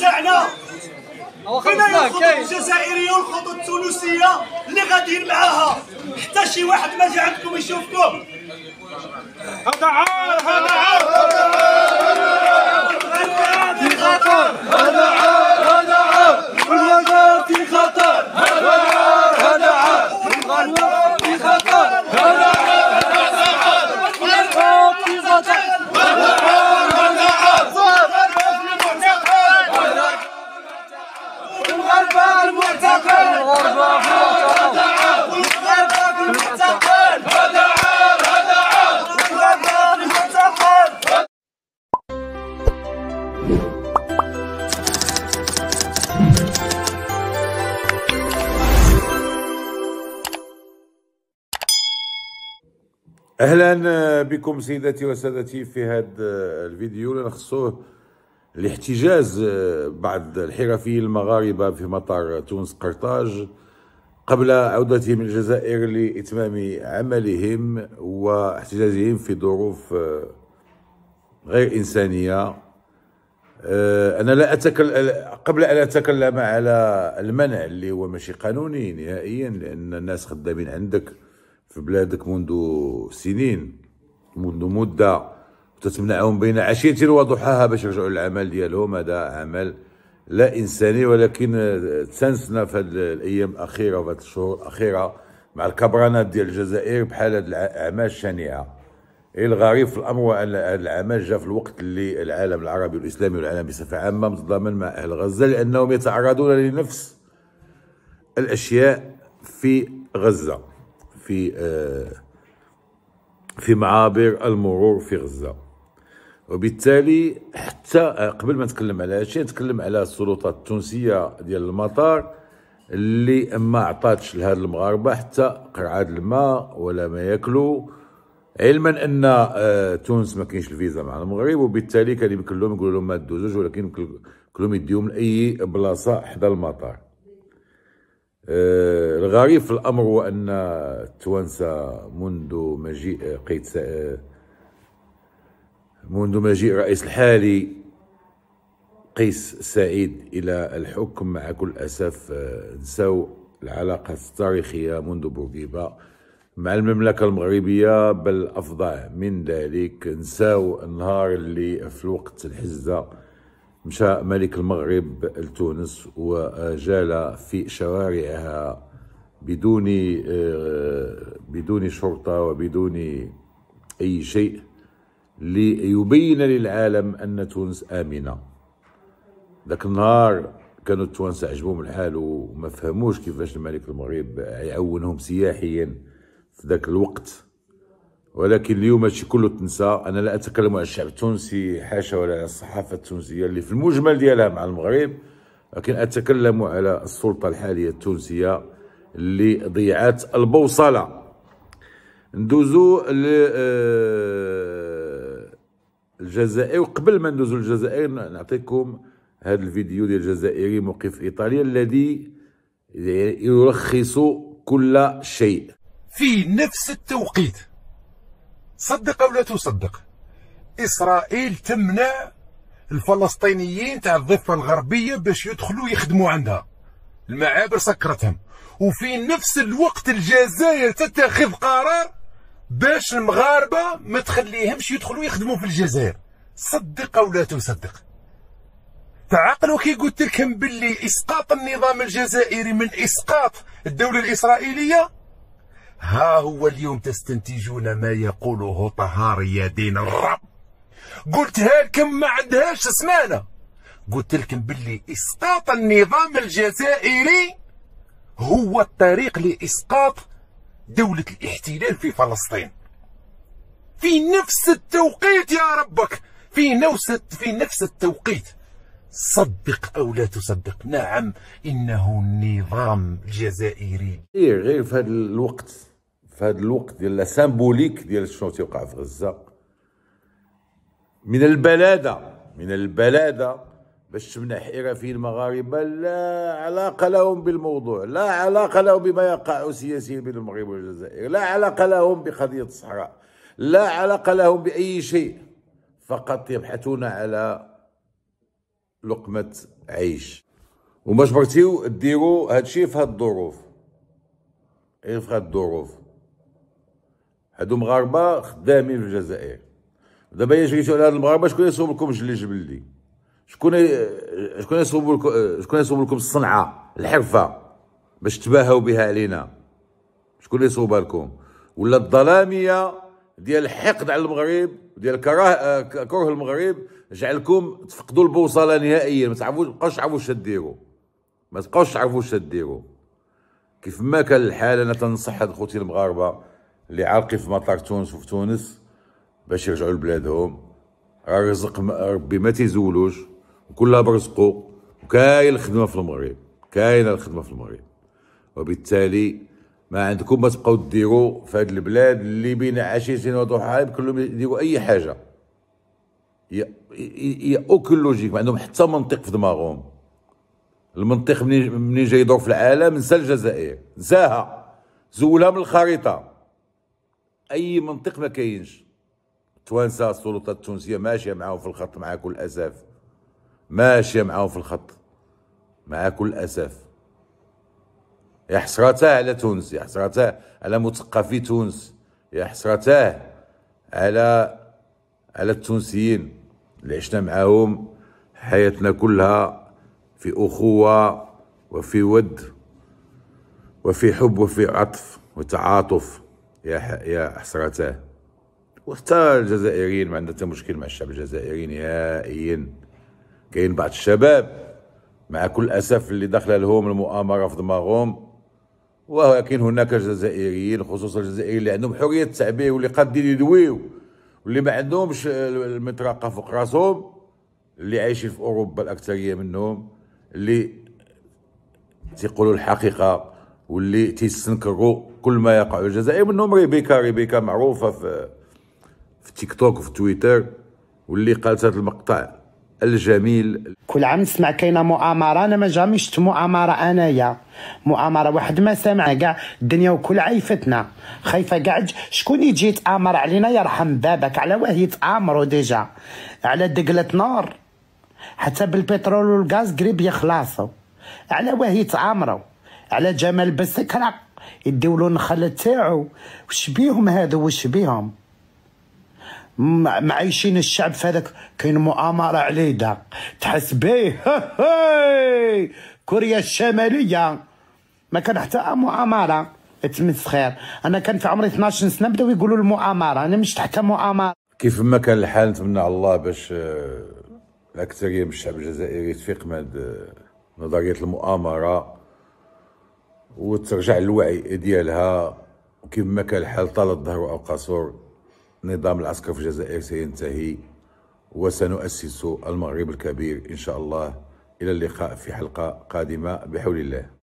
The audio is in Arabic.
تاعنا بما الخطوط الجزائريه والخطوط التونسيه اللي غاديين معاها حتى شي واحد ما جا عندكم يشوفكم هذا عار هذا عار هذا عار هذا عار اهلا آه، بكم سيداتي وسادتي في هذا آه، الفيديو اللي نخصوه لاحتجاز آه، بعض الحرفيين المغاربه في مطار تونس قرطاج قبل عودتهم الجزائر لاتمام عملهم واحتجازهم في ظروف غير انسانيه انا لا اتكلم قبل ان اتكلم على المنع اللي هو ماشي قانوني نهائيا لان الناس خدامين عندك في بلادك منذ سنين منذ مده وتتمنعهم بين عشيه وضحاها باش يرجعوا للعمل ديالهم هذا عمل لا انساني ولكن تسنسنا في الايام الاخيره وفي الشهور الاخيره مع الكبرانات ديال الجزائر بحال هاد الاعمال الشنيعه الغريب في الامر أن هذا العمل جاء في الوقت اللي العالم العربي والاسلامي والعالم بصفه عامه متضامن مع اهل غزه لانهم يتعرضون لنفس الاشياء في غزه في آه، في معابر المرور في غزة وبالتالي حتى آه، قبل ما نتكلم على الشيء نتكلم على السلطات التونسية ديال المطار اللي ما عطاتش لهاد المغاربة حتى قرعة الماء ولا ما ياكلوا علما ان آه، تونس ما كاينش الفيزا مع المغرب وبالتالي كان يمكن لهم يقولوا لهم ما تدوزوش ولكن يمكن لهم يديهم لاي بلاصه حدا المطار آه، الغريب في الامر هو ان التوانسه منذ مجيء قيد آه، منذ مجيء الرئيس الحالي قيس سعيد الى الحكم مع كل اسف آه، نساو العلاقه التاريخيه منذ بورقيبه مع المملكه المغربيه بل افظع من ذلك نساو النهار اللي في الوقت الحزه مشى ملك المغرب لتونس وجال في شوارعها بدون آه، بدون شرطة وبدون أي شيء ليبين للعالم أن تونس آمنة ذاك النهار كانوا التوانسة عجبهم الحال وما فهموش كيفاش الملك المغرب يعونهم سياحيا في ذاك الوقت ولكن اليوم هادشي كله تنسى انا لا اتكلم على الشعب التونسي حاشا ولا على الصحافه التونسيه اللي في المجمل ديالها مع المغرب لكن اتكلم على السلطه الحاليه التونسيه اللي ضيعت البوصله ندوزو ل آه، الجزائر وقبل ما ندوزو للجزائر نعطيكم هذا الفيديو ديال الجزائري موقف ايطاليا الذي يلخص كل شيء في نفس التوقيت صدق أو لا تصدق إسرائيل تمنع الفلسطينيين تاع الضفة الغربية باش يدخلوا يخدموا عندها المعابر سكرتهم وفي نفس الوقت الجزائر تتخذ قرار باش المغاربة ما تخليهمش يدخلوا يخدموا في الجزائر صدق أو لا تصدق تعقلوا كي قلت لكم باللي إسقاط النظام الجزائري من إسقاط الدولة الإسرائيلية ها هو اليوم تستنتجون ما يقوله طهار يا دين الرب قلتها لكم ما عندهاش سمانه قلت لكم باللي اسقاط النظام الجزائري هو الطريق لاسقاط دوله الاحتلال في فلسطين في نفس التوقيت يا ربك في نفس في نفس التوقيت صدق او لا تصدق نعم انه النظام الجزائري إيه، غير في هذا الوقت في هذا الوقت ديال لا سامبوليك ديال شنو تيوقع في غزه من البلاده من البلاده باش تمنع حرفيين المغاربه لا علاقه لهم بالموضوع لا علاقه لهم بما يقع سياسيا بين المغرب والجزائر لا علاقه لهم بقضيه الصحراء لا علاقه لهم باي شيء فقط يبحثون على لقمه عيش وما جبرتيو ديروا هادشي في هاد الظروف غير في هاد الظروف هادو مغاربه خدامين في الجزائر دابا الا جريتو على هاد المغاربه شكون يصوب لكم جلي جبلي شكون شكون يصوب لكم شكون يصوب لكم الصنعه الحرفه باش تباهاو بها علينا شكون يصوبها لكم ولا الظلاميه ديال الحقد على المغرب ديال كره آه، كره المغرب جعلكم تفقدوا البوصله نهائيا ما تعرفوش ما تبقاوش تعرفوا واش ديروا ما تبقاوش تعرفوا واش ديروا كيف ما كان الحال انا تنصح هاد خوتي المغاربه اللي عالقي في مطار تونس وفي تونس باش يرجعوا لبلادهم رزق ربي ما تيزولوش وكلها برزقو وكاين الخدمه في المغرب كاينه الخدمه في المغرب وبالتالي ما عندكم ما تبقاو ديروا في هذه البلاد اللي بين عشيتين وضحاها كلهم يديروا اي حاجه هي هي اوكولوجيك ما عندهم حتى منطق في دماغهم المنطق منين جاي يدور في العالم نسى الجزائر نساها زولها من الخريطه اي منطق ما كاينش توانسه السلطات التونسيه ماشيه معاهم في الخط مع كل اسف ماشيه معاهم في الخط مع كل اسف يا حسرتاه على تونس يا حسرتاه على مثقفي تونس يا حسرتاه على على التونسيين اللي عشنا معاهم حياتنا كلها في أخوة وفي ود وفي حب وفي عطف وتعاطف يا يا حسرته وحتى الجزائريين ما عندنا حتى مشكل مع الشعب الجزائري نهائيا كاين بعض الشباب مع كل اسف اللي دخل لهم المؤامره في دماغهم ولكن هناك جزائريين خصوصا الجزائريين اللي عندهم حريه التعبير واللي قادين يدويو واللي ما عندهمش المطرقه فوق راسهم اللي عايشين في اوروبا الاكثريه منهم اللي تيقولوا الحقيقه واللي تيستنكروا كل ما يقع في الجزائر منهم ريبيكا ريبيكا معروفه في في تيك توك وفي تويتر واللي قالت هذا المقطع الجميل كل عام نسمع كاينه مؤامره انا ما جامي شفت مؤامره انايا مؤامره واحد ما سامع كاع الدنيا وكل عيفتنا خايفه كاع شكون يجي يتامر علينا يرحم بابك على واه يتامروا ديجا على دقله نار حتى بالبترول والغاز قريب يخلصوا على واه يتامروا على جمال بسكرة يديو له النخله تاعو وش بيهم هذا وش بيهم معايشين الشعب في هذاك كاين مؤامره عليه دا تحس بيه كوريا الشماليه ما كان حتى مؤامره تمسخير انا كان في عمري 12 سنه بداو يقولوا المؤامره انا مش تحت مؤامره كيف ما كان الحال نتمنى الله باش آه، الاكثريه من الشعب الجزائري يتفق مع آه، نظريه المؤامره وترجع الوعي ديالها كما كان الحال طال الظهر او قصور نظام العسكر في الجزائر سينتهي وسنؤسس المغرب الكبير ان شاء الله الى اللقاء في حلقه قادمه بحول الله